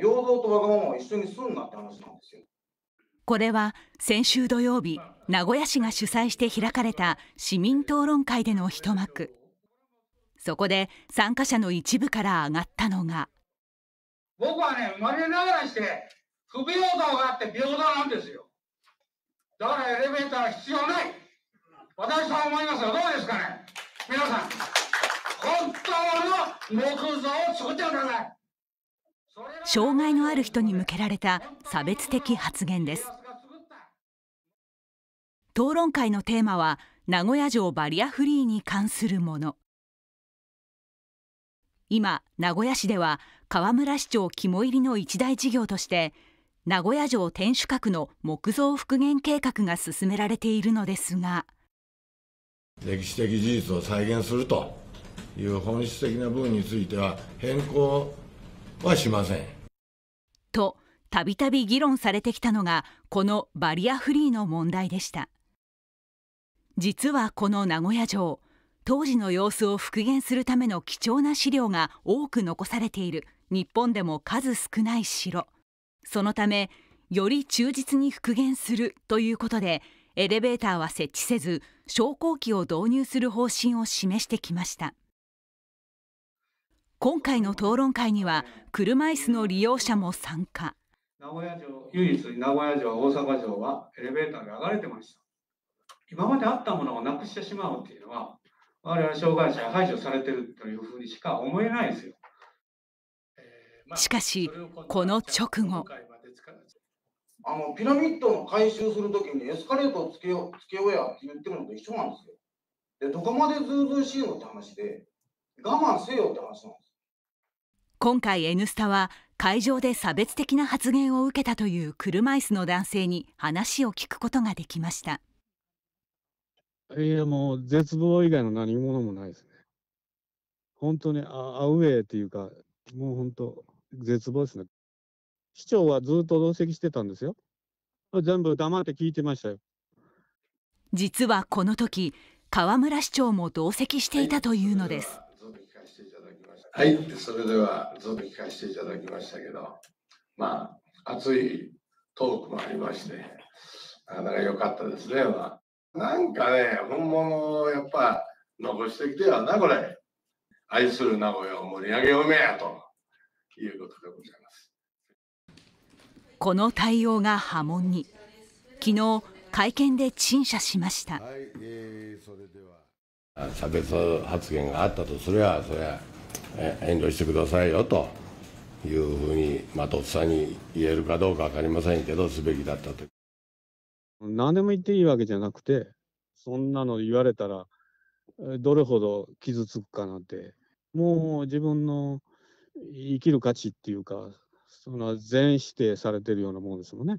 平等とわがままを一緒にすんなって話なんですよ。これは先週土曜日、名古屋市が主催して開かれた市民討論会での一幕。そこで参加者の一部から上がったのが僕はね、生まれながらして不平等があって平等なんですよ。だからエレベーター必要ない。私は思いますが、どうですかね皆さん、本当の木造を作ってください。障害のある人に向けられた差別的発言です討論会のテーマは名古屋城バリアフリーに関するもの今名古屋市では河村市長肝入りの一大事業として名古屋城天守閣の木造復元計画が進められているのですが歴史的事実を再現するという本質的な部分については変更はしませんとたびたび議論されてきたのがこのバリアフリーの問題でした実はこの名古屋城当時の様子を復元するための貴重な資料が多く残されている日本でも数少ない城そのためより忠実に復元するということでエレベーターは設置せず昇降機を導入する方針を示してきました今回の討論会には車椅子の利用者も参加名古屋城唯一名古屋城大阪城はエレベーターが上がれてました今まであったものをなくしてしまうっていうのは我々障害者が排除されてるというふうにしか思えないですよえしかしこの直後あのピラミッドの改修するときにエスカレートをつけようつけようやって言ってるのと一緒なんですよ。でどこまでずうずうしいのって話で我慢せよって話なんですよ。今回「Ｎ スタ」は会場で差別的な発言を受けたという車椅子の男性に話を聞くことができましたいやもう絶望以外の何物もないですね本当にアウェーっていうかもう本当絶望ですね市長はずっと同席してたんですよ全部黙って聞いてましたよ実はこの時河村市長も同席していたというのですはい、それではずっと聞かせていただきましたけど、まあ、熱いトークもありまして、なかなか良かったですね。まあ、なんかね、本物をやっぱ残してきてやな、これ。愛する名古屋を盛り上げようめやということでございます。この対応が波紋に。昨日、会見で陳謝しました。はい、えー、それでは差別発言があったとすれば、それは遠慮してくださいよというふうに、まあ、とっさに言えるかどうか分かりませんけど、すべきだったと。何でも言っていいわけじゃなくて、そんなの言われたら、どれほど傷つくかなんて、もう自分の生きる価値っていうか、その全否定されてるようなもんですもんね。